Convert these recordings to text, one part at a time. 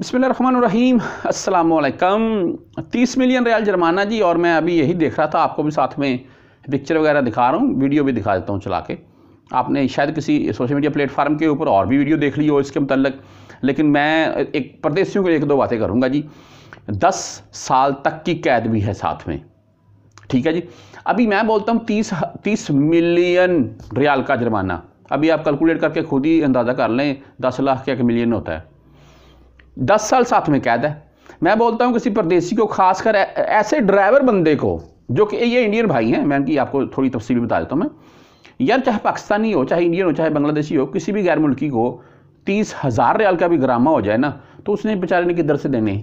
बसमीम अल्लाम तीस मिलियन रियाल जुर्माना जी और मैं अभी यही देख रहा था आपको भी साथ में पिक्चर वगैरह दिखा रहा हूँ वीडियो भी दिखा देता हूँ चला के आपने शायद किसी सोशल मीडिया प्लेटफार्म के ऊपर और भी वीडियो देख ली हो इसके मतलब लेकिन मैं एक परदेशियों को एक दो बातें करूँगा जी दस साल तक की कैद भी है साथ में ठीक है जी अभी मैं बोलता हूँ तीस तीस मिलियन रियाल का जुर्माना अभी आप कैलकुलेट करके खुद ही अंदाज़ा कर लें दस लाख का एक मिलियन होता है दस साल साथ में कैद है मैं बोलता हूँ किसी परदेसी को खासकर ऐसे ड्राइवर बंदे को जो कि ये इंडियन भाई हैं मैं उनकी आपको थोड़ी तफसील बता देता हूँ मैं यार चाहे पाकिस्तानी हो चाहे इंडियन हो चाहे बांग्लादेशी हो किसी भी गैर मुल्की को तीस हज़ार रियाल का भी ग्रामा हो जाए ना तो उसने बेचारे ने किधर से देने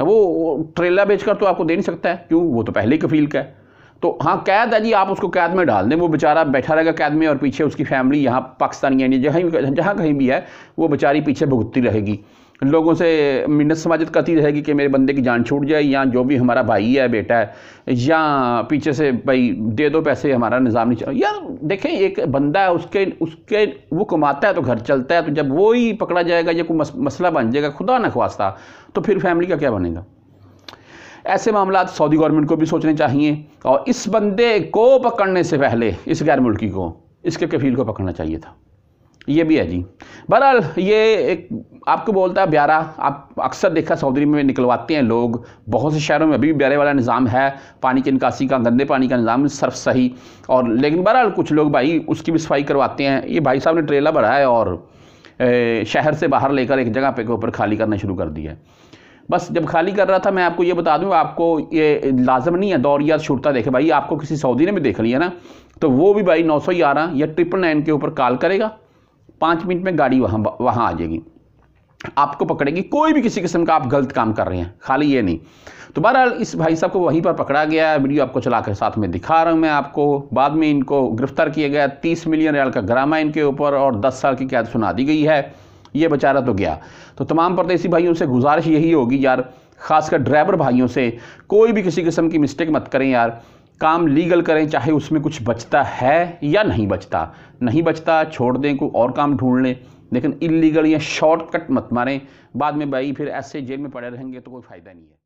वो ट्रेला बेचकर तो आपको दे नहीं सकता है क्यों वो तो पहले ही कफील का है तो हाँ कैद है जी आप उसको कैद में डाल दें वो बेचारा बैठा रहेगा कैद में और पीछे उसकी फैमिली यहाँ पाकिस्तान इंडिया जहाँ जहाँ कहीं भी है वो बेचारी पीछे भुगतती रहेगी लोगों से मिन्नत समाजत करती रहेगी कि मेरे बंदे की जान छूट जाए या जो भी हमारा भाई है बेटा है या पीछे से भाई दे दो पैसे हमारा निज़ाम नहीं चल यार देखें एक बंदा है उसके उसके वो कमाता है तो घर चलता है तो जब वो ही पकड़ा जाएगा या कोई मसला बन जाएगा खुदा न खवासता तो फिर फैमिली का क्या बनेगा ऐसे मामला सऊदी गवर्नमेंट को भी सोचने चाहिए और इस बंदे को पकड़ने से पहले इस गैर मुल्की को इसके कफील को पकड़ना चाहिए था ये भी है जी बहरहाल ये एक आपको बोलता है ब्यारा आप अक्सर देखा सऊदी में निकलवाते हैं लोग बहुत से शहरों में अभी भी ब्यारे वाला निज़ाम है पानी की निकासी का गंदे पानी का निज़ाम सर्फ सही और लेकिन बहरहाल कुछ लोग भाई उसकी भी सफाई करवाते हैं ये भाई साहब ने ट्रेला बढ़ाया है और ए, शहर से बाहर लेकर एक जगह पे के ऊपर खाली करना शुरू कर दिया है बस जब खाली कर रहा था मैं आपको ये बता दूँ आपको ये लाजम नहीं है दौर या छुटता देखे भाई आपको किसी सऊदी ने भी देख लिया ना तो वो भी भाई नौ सौ ग्यारह या ट्रिपल नाइन के ऊपर कॉल करेगा पाँच मिनट में गाड़ी वहाँ वहाँ आ जाएगी आपको पकड़ेगी कोई भी किसी किस्म का आप गलत काम कर रहे हैं खाली ये नहीं तो बहरहाल इस भाई साहब को वहीं पर पकड़ा गया वीडियो आपको चला कर साथ में दिखा रहा हूँ मैं आपको बाद में इनको गिरफ्तार किया गया तीस मिलियन रियाल का ग्रामा इनके ऊपर और दस साल की कैद सुना दी गई है ये बेचारा तो गया तो तमाम परदेसी भाइयों से गुजारिश यही होगी यार खासकर ड्राइवर भाइयों से कोई भी किसी किस्म की मिस्टेक मत करें यार काम लीगल करें चाहे उसमें कुछ बचता है या नहीं बचता नहीं बचता छोड़ दें कोई और काम ढूंढ लें लेकिन इलीगल या शॉर्टकट मत मारें बाद में भाई फिर ऐसे जेल में पड़े रहेंगे तो कोई फ़ायदा नहीं है